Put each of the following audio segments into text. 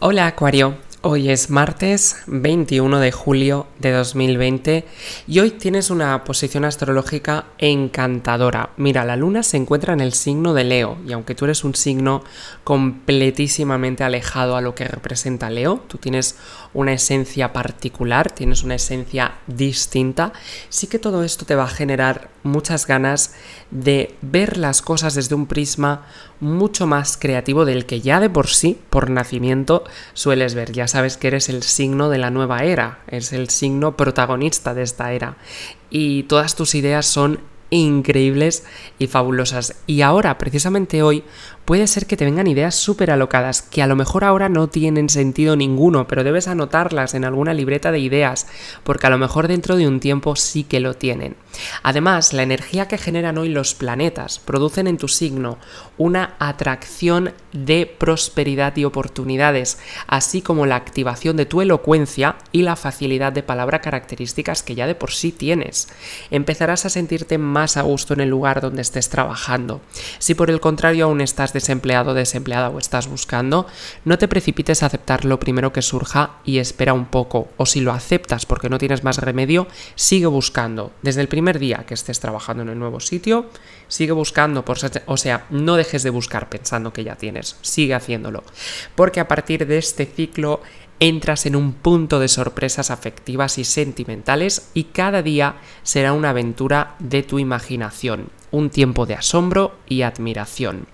Hola Acuario, Hoy es martes 21 de julio de 2020 y hoy tienes una posición astrológica encantadora. Mira, la luna se encuentra en el signo de Leo y aunque tú eres un signo completísimamente alejado a lo que representa Leo, tú tienes una esencia particular, tienes una esencia distinta, sí que todo esto te va a generar muchas ganas de ver las cosas desde un prisma mucho más creativo del que ya de por sí, por nacimiento, sueles ver. Ya sabes que eres el signo de la nueva era, es el signo protagonista de esta era. Y todas tus ideas son increíbles y fabulosas. Y ahora, precisamente hoy, puede ser que te vengan ideas súper alocadas, que a lo mejor ahora no tienen sentido ninguno, pero debes anotarlas en alguna libreta de ideas, porque a lo mejor dentro de un tiempo sí que lo tienen. Además, la energía que generan hoy los planetas producen en tu signo una atracción de prosperidad y oportunidades, así como la activación de tu elocuencia y la facilidad de palabra características que ya de por sí tienes. Empezarás a sentirte más a gusto en el lugar donde estés trabajando. Si por el contrario aún estás desempleado, desempleada o estás buscando, no te precipites a aceptar lo primero que surja y espera un poco. O si lo aceptas porque no tienes más remedio, sigue buscando. Desde el primer día que estés trabajando en el nuevo sitio, sigue buscando. Por, o sea, no dejes de buscar pensando que ya tienes. Sigue haciéndolo. Porque a partir de este ciclo entras en un punto de sorpresas afectivas y sentimentales y cada día será una aventura de tu imaginación, un tiempo de asombro y admiración.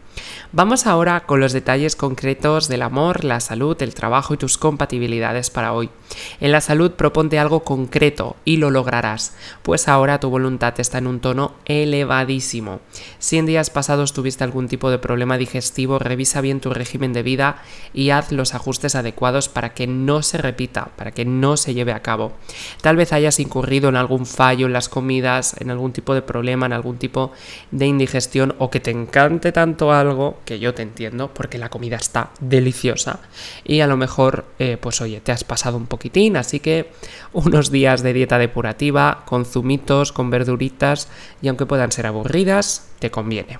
Vamos ahora con los detalles concretos del amor, la salud, el trabajo y tus compatibilidades para hoy. En la salud proponte algo concreto y lo lograrás, pues ahora tu voluntad está en un tono elevadísimo. Si en días pasados tuviste algún tipo de problema digestivo, revisa bien tu régimen de vida y haz los ajustes adecuados para que no se repita, para que no se lleve a cabo. Tal vez hayas incurrido en algún fallo en las comidas, en algún tipo de problema, en algún tipo de indigestión o que te encante tanto algo que yo te entiendo porque la comida está deliciosa y a lo mejor, eh, pues oye, te has pasado un poquitín, así que unos días de dieta depurativa con zumitos, con verduritas y aunque puedan ser aburridas, te conviene.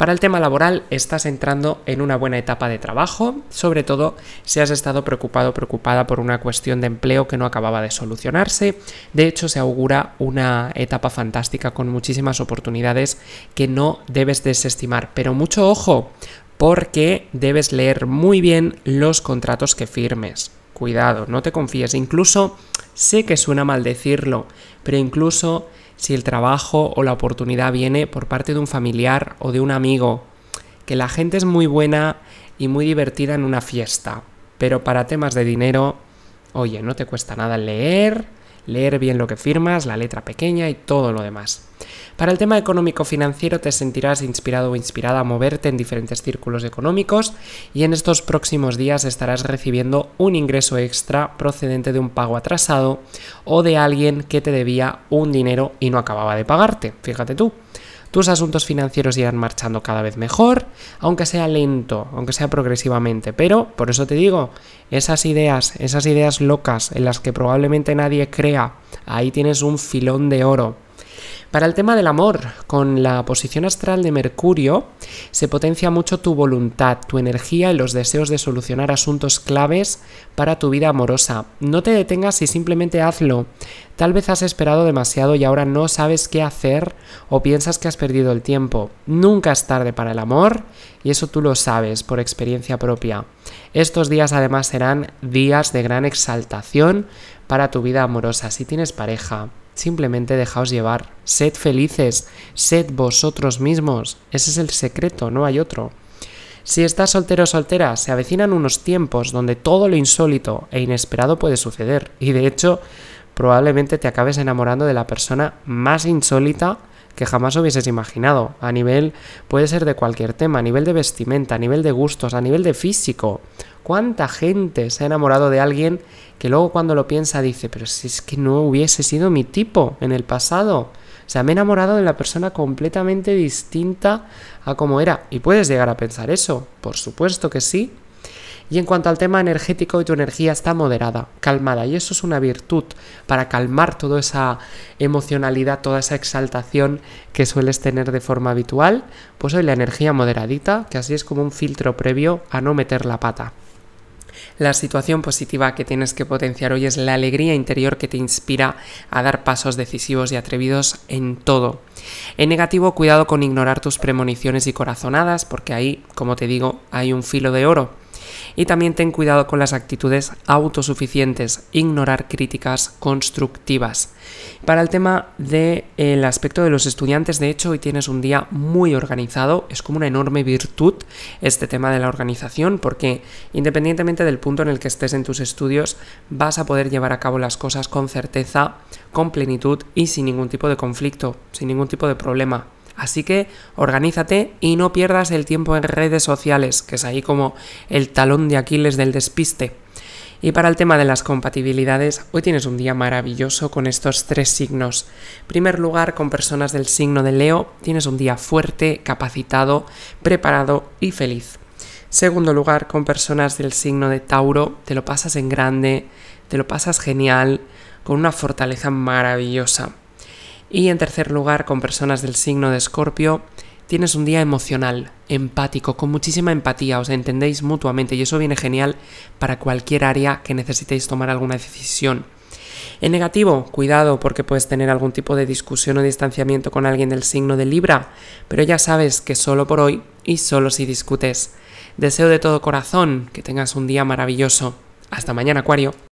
Para el tema laboral estás entrando en una buena etapa de trabajo, sobre todo si has estado preocupado o preocupada por una cuestión de empleo que no acababa de solucionarse. De hecho, se augura una etapa fantástica con muchísimas oportunidades que no debes desestimar. Pero mucho ojo, porque debes leer muy bien los contratos que firmes. Cuidado, no te confíes. Incluso, sé que suena mal decirlo, pero incluso si el trabajo o la oportunidad viene por parte de un familiar o de un amigo, que la gente es muy buena y muy divertida en una fiesta, pero para temas de dinero, oye, no te cuesta nada leer, leer bien lo que firmas, la letra pequeña y todo lo demás. Para el tema económico-financiero te sentirás inspirado o inspirada a moverte en diferentes círculos económicos y en estos próximos días estarás recibiendo un ingreso extra procedente de un pago atrasado o de alguien que te debía un dinero y no acababa de pagarte. Fíjate tú. Tus asuntos financieros irán marchando cada vez mejor, aunque sea lento, aunque sea progresivamente. Pero, por eso te digo, esas ideas, esas ideas locas en las que probablemente nadie crea, ahí tienes un filón de oro. Para el tema del amor, con la posición astral de Mercurio, se potencia mucho tu voluntad, tu energía y los deseos de solucionar asuntos claves para tu vida amorosa. No te detengas y simplemente hazlo. Tal vez has esperado demasiado y ahora no sabes qué hacer o piensas que has perdido el tiempo. Nunca es tarde para el amor y eso tú lo sabes por experiencia propia. Estos días además serán días de gran exaltación para tu vida amorosa si tienes pareja. Simplemente dejaos llevar, sed felices, sed vosotros mismos. Ese es el secreto no hay otro. Si estás soltero o soltera, se avecinan unos tiempos donde todo lo insólito e inesperado puede suceder. Y de hecho, probablemente te acabes enamorando de la persona más insólita que jamás hubieses imaginado. A nivel, puede ser de cualquier tema, a nivel de vestimenta, a nivel de gustos, a nivel de físico. ¿Cuánta gente se ha enamorado de alguien que luego cuando lo piensa dice, pero si es que no hubiese sido mi tipo en el pasado? sea, me he enamorado de la persona completamente distinta a como era. Y puedes llegar a pensar eso, por supuesto que sí. Y en cuanto al tema energético, tu energía está moderada, calmada. Y eso es una virtud para calmar toda esa emocionalidad, toda esa exaltación que sueles tener de forma habitual. Pues hoy la energía moderadita, que así es como un filtro previo a no meter la pata. La situación positiva que tienes que potenciar hoy es la alegría interior que te inspira a dar pasos decisivos y atrevidos en todo. En negativo, cuidado con ignorar tus premoniciones y corazonadas, porque ahí, como te digo, hay un filo de oro. Y también ten cuidado con las actitudes autosuficientes, ignorar críticas constructivas. Para el tema del aspecto de los estudiantes, de hecho, hoy tienes un día muy organizado, es como una enorme virtud este tema de la organización, porque independientemente del punto en el que estés en tus estudios, vas a poder llevar a cabo las cosas con certeza, con plenitud y sin ningún tipo de conflicto, sin ningún tipo de problema. Así que organízate y no pierdas el tiempo en redes sociales, que es ahí como el talón de Aquiles del despiste. Y para el tema de las compatibilidades, hoy tienes un día maravilloso con estos tres signos. En primer lugar, con personas del signo de Leo, tienes un día fuerte, capacitado, preparado y feliz. Segundo lugar, con personas del signo de Tauro, te lo pasas en grande, te lo pasas genial, con una fortaleza maravillosa. Y en tercer lugar, con personas del signo de Escorpio, tienes un día emocional, empático, con muchísima empatía, os entendéis mutuamente y eso viene genial para cualquier área que necesitéis tomar alguna decisión. En negativo, cuidado porque puedes tener algún tipo de discusión o distanciamiento con alguien del signo de Libra, pero ya sabes que solo por hoy y solo si discutes. Deseo de todo corazón que tengas un día maravilloso. Hasta mañana, Acuario.